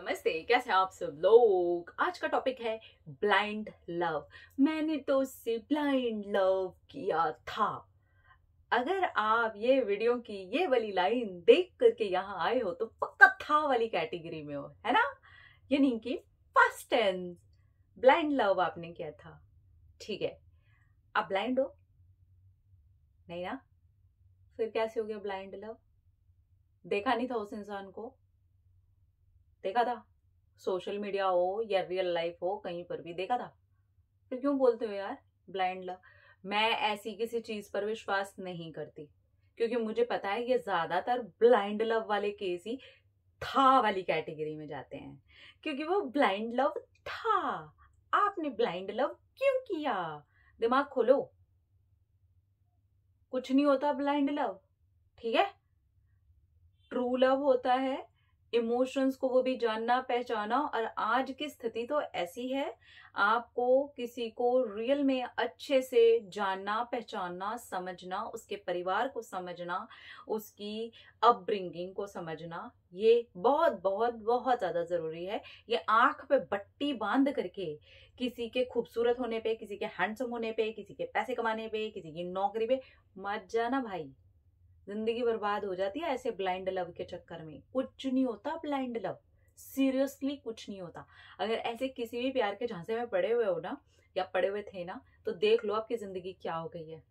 नमस्ते कैसे हैं आप सब लोग आज का टॉपिक है ब्लाइंड लव मैंने तो उससे ब्लाइंड लव किया था अगर आप ये वीडियो की ये वाली लाइन देख करके यहाँ आए हो तो पक्का था वाली कैटेगरी में हो है ना यानी कि फर्स्ट टेंस ब्लाइंड लव आपने किया था ठीक है आप ब्लाइंड हो नहीं ना फिर कैसे हो गया ब्लाइंड लव देखा नहीं था उस इंसान को देखा था सोशल मीडिया हो या रियल लाइफ हो कहीं पर भी देखा था फिर क्यों बोलते हो यार ब्लाइंड लव मैं ऐसी किसी चीज पर विश्वास नहीं करती क्योंकि मुझे पता है ये ज्यादातर ब्लाइंड लव वाले केस ही था वाली कैटेगरी में जाते हैं क्योंकि वो ब्लाइंड लव था आपने ब्लाइंड लव क्यों किया दिमाग खोलो कुछ नहीं होता ब्लाइंड लव ठीक है ट्रू लव होता है इमोशंस को वो भी जानना पहचाना और आज की स्थिति तो ऐसी है आपको किसी को रियल में अच्छे से जानना पहचानना समझना उसके परिवार को समझना उसकी अपब्रिंगिंग को समझना ये बहुत बहुत बहुत ज़्यादा ज़रूरी है ये आँख पे बट्टी बांध करके किसी के खूबसूरत होने पे किसी के हैंडसम होने पे किसी के पैसे कमाने पे किसी की नौकरी पे मत जाना भाई जिंदगी बर्बाद हो जाती है ऐसे ब्लाइंड लव के चक्कर में कुछ नहीं होता ब्लाइंड लव सीरियसली कुछ नहीं होता अगर ऐसे किसी भी प्यार के झांसे में पड़े हुए हो ना या पड़े हुए थे ना तो देख लो आपकी जिंदगी क्या हो गई है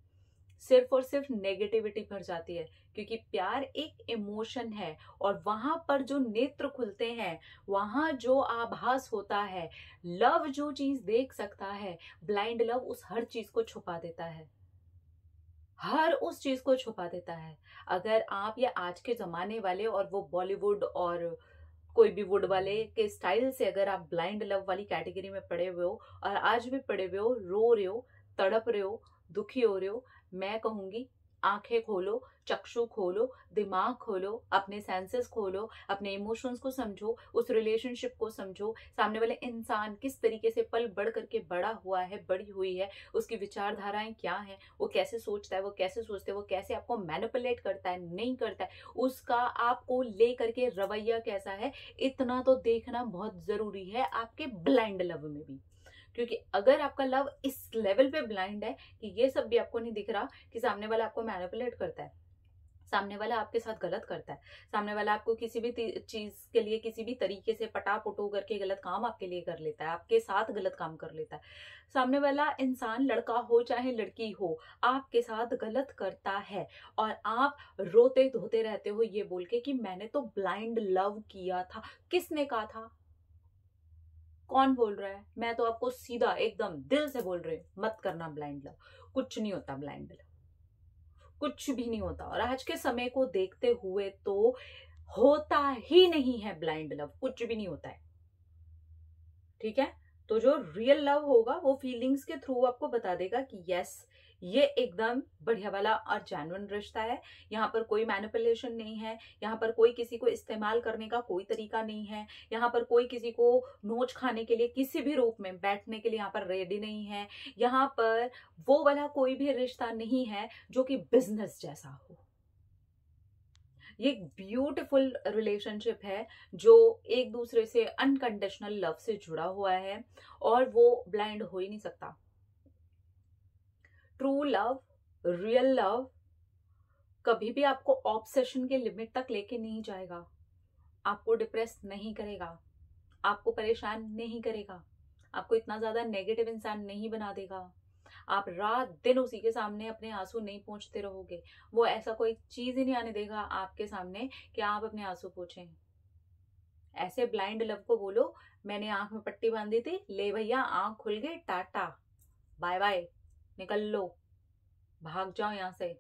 सिर्फ और सिर्फ नेगेटिविटी भर जाती है क्योंकि प्यार एक इमोशन है और वहां पर जो नेत्र खुलते हैं वहां जो आभास होता है लव जो चीज देख सकता है ब्लाइंड लव उस हर चीज को छुपा देता है हर उस चीज को छुपा देता है अगर आप ये आज के जमाने वाले और वो बॉलीवुड और कोई भी वुड वाले के स्टाइल से अगर आप ब्लाइंड लव वाली कैटेगरी में पड़े हुए हो और आज भी पड़े हुए हो रो रहे हो तड़प रहे हो दुखी हो रहे हो मैं कहूंगी आंखें खोलो चक्षु खोलो दिमाग खोलो अपने सेंसेस खोलो अपने इमोशंस को समझो उस रिलेशनशिप को समझो सामने वाले इंसान किस तरीके से पल बढ़ करके बड़ा हुआ है बड़ी हुई है उसकी विचारधाराएं क्या हैं वो कैसे सोचता है वो कैसे सोचते है वो कैसे आपको मैनिपुलेट करता है नहीं करता है उसका आपको ले करके रवैया कैसा है इतना तो देखना बहुत ज़रूरी है आपके ब्लाइंड लव में भी क्योंकि अगर आपका लव इस लेवल पे ब्लाइंड है कि ये सब भी आपको नहीं दिख रहा कि सामने वाला आपको मैनिपुलेट करता है सामने वाला आपके साथ गलत करता है सामने वाला आपको किसी भी चीज के लिए किसी भी तरीके से पटा पुटू करके गलत काम आपके लिए कर लेता है आपके साथ गलत काम कर लेता है सामने वाला इंसान लड़का हो चाहे लड़की हो आपके साथ गलत करता है और आप रोते धोते रहते हो ये बोल के कि मैंने तो ब्लाइंड लव किया था किसने कहा था कौन बोल रहा है मैं तो आपको सीधा एकदम दिल से बोल रही हूँ मत करना ब्लाइंड लव कुछ नहीं होता ब्लाइंड लव कुछ भी नहीं होता और आज के समय को देखते हुए तो होता ही नहीं है ब्लाइंड लव कुछ भी नहीं होता है ठीक है तो जो रियल लव होगा वो फीलिंग्स के थ्रू आपको बता देगा कि यस ये एकदम बढ़िया वाला और जैनवन रिश्ता है यहाँ पर कोई मैनिपुलेशन नहीं है यहाँ पर कोई किसी को इस्तेमाल करने का कोई तरीका नहीं है यहाँ पर कोई किसी को नोच खाने के लिए किसी भी रूप में बैठने के लिए यहाँ पर रेडी नहीं है यहाँ पर वो वाला कोई भी रिश्ता नहीं है जो कि बिजनेस जैसा हो ये ब्यूटिफुल रिलेशनशिप है जो एक दूसरे से अनकंडीशनल लव से जुड़ा हुआ है और वो ब्लाइंड हो ही नहीं सकता ट्रू लव रियल लव कभी भी आपको ऑब्सेशन के लिमिट तक लेके नहीं जाएगा आपको डिप्रेस नहीं करेगा आपको परेशान नहीं करेगा आपको इतना ज़्यादा नेगेटिव इंसान नहीं बना देगा आप रात दिन उसी के सामने अपने आंसू नहीं पहुंचते रहोगे वो ऐसा कोई चीज़ ही नहीं आने देगा आपके सामने कि आप अपने आंसू पूछें ऐसे ब्लाइंड लव को बोलो मैंने आंख में पट्टी बांध दी थी ले भैया आंख खुल गए टाटा बाय बाय निकल लो भाग जाओ यहां से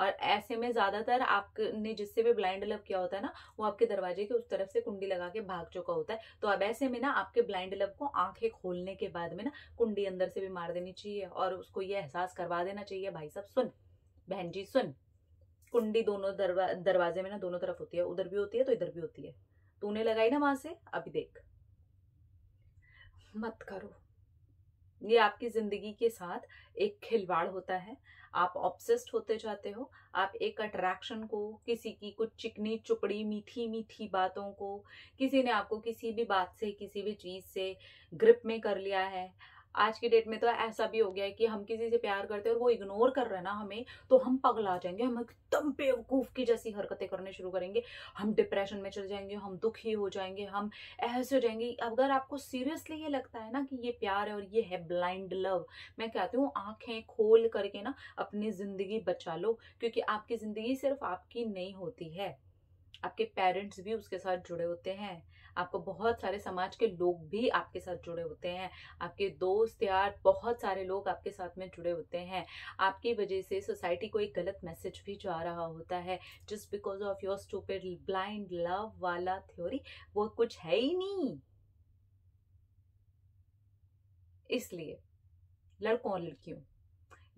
और ऐसे में ज़्यादातर आपने जिससे भी ब्लाइंड लव किया होता है ना वो आपके दरवाजे के उस तरफ से कुंडी लगा के भाग चुका होता है तो अब ऐसे में ना आपके ब्लाइंड लव को आंखें खोलने के बाद में ना कुंडी अंदर से भी मार देनी चाहिए और उसको ये एहसास करवा देना चाहिए भाई साहब सुन बहन जी सुन कुंडी दोनों दरवा दरवाजे में ना दोनों तरफ होती है उधर भी होती है तो इधर भी होती है तूने लगाई ना वहां से अभी देख मत करो ये आपकी ज़िंदगी के साथ एक खिलवाड़ होता है आप ऑब्सेस्ड होते जाते हो आप एक अट्रैक्शन को किसी की कुछ चिकनी चुपड़ी मीठी मीठी बातों को किसी ने आपको किसी भी बात से किसी भी चीज़ से ग्रिप में कर लिया है आज की डेट में तो ऐसा भी हो गया है कि हम किसी से प्यार करते हैं और वो इग्नोर कर रहे हैं ना हमें तो हम पगला जाएंगे हम एकदम बेवकूफ़ की जैसी हरकतें करने शुरू करेंगे हम डिप्रेशन में चले जाएंगे हम दुखी हो जाएंगे हम ऐसे हो जाएंगे अगर आपको सीरियसली ये लगता है ना कि ये प्यार है और ये है ब्लाइंड लव मैं कहती हूँ आँखें खोल करके ना अपनी ज़िंदगी बचा लो क्योंकि आपकी ज़िंदगी सिर्फ आपकी नहीं होती है आपके पेरेंट्स भी उसके साथ जुड़े होते हैं आपको बहुत सारे समाज के लोग भी आपके साथ जुड़े होते हैं आपके दोस्त यार बहुत सारे लोग आपके साथ में जुड़े होते हैं आपकी वजह से सोसाइटी को एक गलत मैसेज भी जा रहा होता है just because of your stupor blind love वाला थ्योरी वो कुछ है ही नहीं इसलिए लड़कों और लड़कियों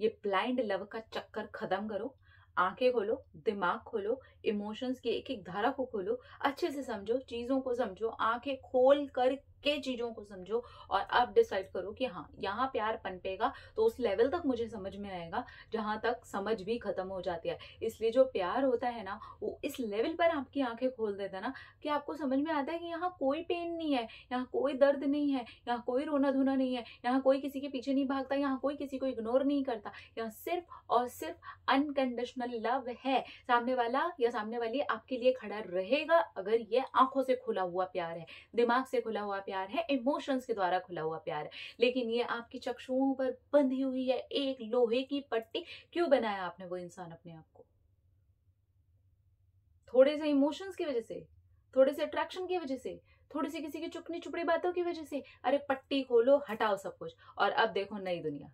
ये ब्लाइंड लव का चक्कर खत्म करो आंखें खोलो दिमाग खोलो इमोशंस की एक एक धारा को खोलो अच्छे से समझो चीज़ों को समझो आंखें खोल कर के चीज़ों को समझो और अब डिसाइड करो कि हाँ यहाँ प्यार पनपेगा तो उस लेवल तक मुझे समझ में आएगा जहां तक समझ भी खत्म हो जाती है इसलिए जो प्यार होता है ना वो इस लेवल पर आपकी आंखें खोल देता है ना कि आपको समझ में आता है कि यहाँ कोई पेन नहीं है यहाँ कोई दर्द नहीं है यहाँ कोई रोना धोना नहीं है यहाँ कोई किसी के पीछे नहीं भागता यहाँ कोई किसी को इग्नोर नहीं करता यहाँ सिर्फ और सिर्फ अनकंडीशनल लव है सामने वाला या सामने वाली आपके लिए खड़ा रहेगा अगर ये आंखों से खुला हुआ प्यार है दिमाग से खुला हुआ प्यार प्यार है इमोशंस के द्वारा खुला हुआ प्यार है लेकिन ये आपकी चक्षुओं पर बंधी हुई है एक लोहे की पट्टी क्यों बनाया आपने वो इंसान अपने आप को थोड़े से इमोशंस की वजह से थोड़े से अट्रैक्शन की वजह से थोड़ी सी किसी की चुपनी चुपड़ी बातों की वजह से अरे पट्टी खोलो हटाओ सब कुछ और अब देखो नई दुनिया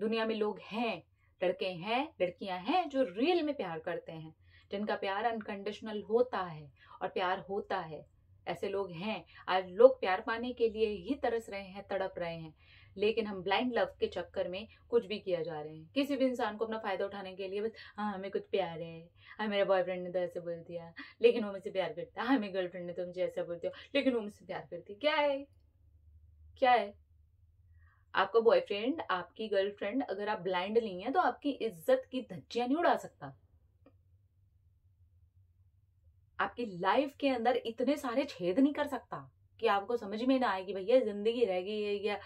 दुनिया में लोग हैं लड़के हैं लड़कियां हैं जो रियल में प्यार करते हैं जिनका प्यार अनकंडीशनल होता है और प्यार होता है ऐसे लोग हैं आज लोग प्यार पाने के लिए ही तरस रहे हैं तड़प रहे हैं लेकिन हम ब्लाइंड लव के चक्कर में कुछ भी किया जा रहे हैं किसी भी इंसान को अपना फायदा उठाने के लिए बस हाँ हमें कुछ प्यार है हाँ मेरे बॉयफ्रेंड ने तो ऐसे बोल दिया लेकिन वो मुझसे प्यार करता है हाँ मेरी गर्लफ्रेंड ने तो मुझे ऐसा बोल दिया लेकिन वो मुझसे प्यार करती क्या है क्या है आपका बॉयफ्रेंड आपकी गर्लफ्रेंड अगर आप ब्लाइंड नहीं है तो आपकी इज्जत की धज्जियां नहीं उड़ा सकता आपकी लाइफ के अंदर इतने सारे छेद नहीं कर सकता कि आपको समझ में ना आएगी भैया जिंदगी रह गई है या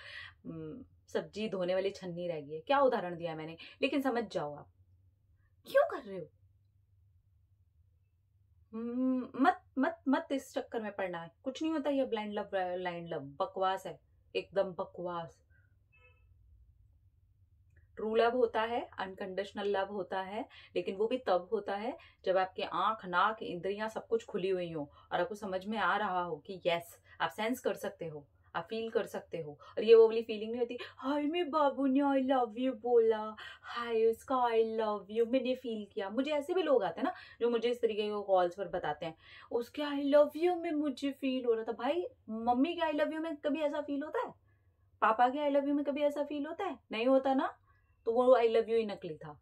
हम्म, सब्जी धोने वाली छन्नी रह गई है क्या उदाहरण दिया मैंने लेकिन समझ जाओ आप क्यों कर रहे हो हम्म, मत मत मत इस चक्कर में पड़ना है कुछ नहीं होता ये ब्लाइंड लव ब्लाइंड लव बकवास है एकदम बकवास ट्रू लव होता है अनकंडीशनल लव होता है लेकिन वो भी तब होता है जब आपके आंख नाक इंद्रियां सब कुछ खुली हुई हो और आपको समझ में आ रहा हो कि यस आप सेंस कर सकते हो आप फील कर सकते हो और ये वो वाली फीलिंग नहीं होती हाय मे बाबू ने आई लव यू बोला हाय उसका आई लव यू मैंने फील किया मुझे ऐसे भी लोग आते हैं ना जो मुझे इस तरीके के कॉल्स पर बताते हैं उसके आई लव यू में मुझे फील हो रहा था भाई मम्मी के आई लव यू में कभी ऐसा फील होता है पापा के आई लव यू में कभी ऐसा फील होता है नहीं होता ना तो वो आई लव यू ही नकली था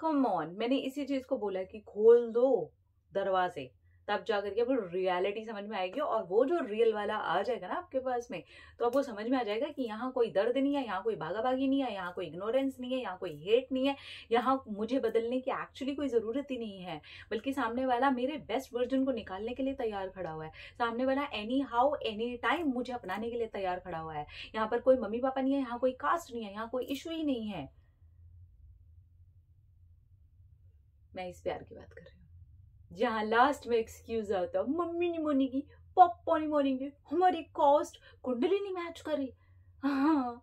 कम ऑन मैंने इसी चीज़ को बोला कि खोल दो दरवाजे तब जा करके आपको रियलिटी समझ में आएगी और वो जो रियल वाला आ जाएगा ना आपके पास में तो आपको समझ में आ जाएगा कि यहाँ कोई दर्द नहीं है यहाँ कोई भागा भागी नहीं है यहाँ कोई इग्नोरेंस नहीं है यहाँ कोई हेट नहीं है यहाँ मुझे बदलने की एक्चुअली कोई ज़रूरत ही नहीं है बल्कि सामने वाला मेरे बेस्ट वर्जन को निकालने के लिए तैयार खड़ा हुआ है सामने वाला एनी हाउ एनी टाइम मुझे अपनाने के लिए तैयार खड़ा हुआ है यहाँ पर कोई मम्मी पापा नहीं है यहाँ कोई कास्ट नहीं है यहाँ कोई इशू ही नहीं है मैं इस प्यार की बात कर रही हूँ जहाँ लास्ट में एक्सक्यूज आता मम्मी नहीं मानेगी पापा नहीं मानेंगे हमारी कॉस्ट कुंडली नहीं मैच करी हाँ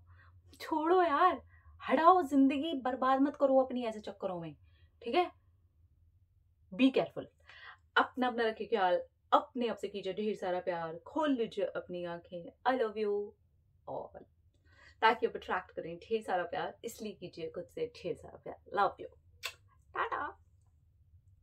छोड़ो यार हटाओ जिंदगी बर्बाद मत करो अपनी ऐसे चक्करों में ठीक है बी केयरफुल अपना अपना रखिए ख्याल अपने आप से कीजिए ढेर सारा प्यार खोल लीजिए अपनी आंखें आई लव यू ऑल ताकि आप अट्रैक्ट करें ढेर सारा प्यार इसलिए कीजिए खुद से ढेर सारा प्यार लव यू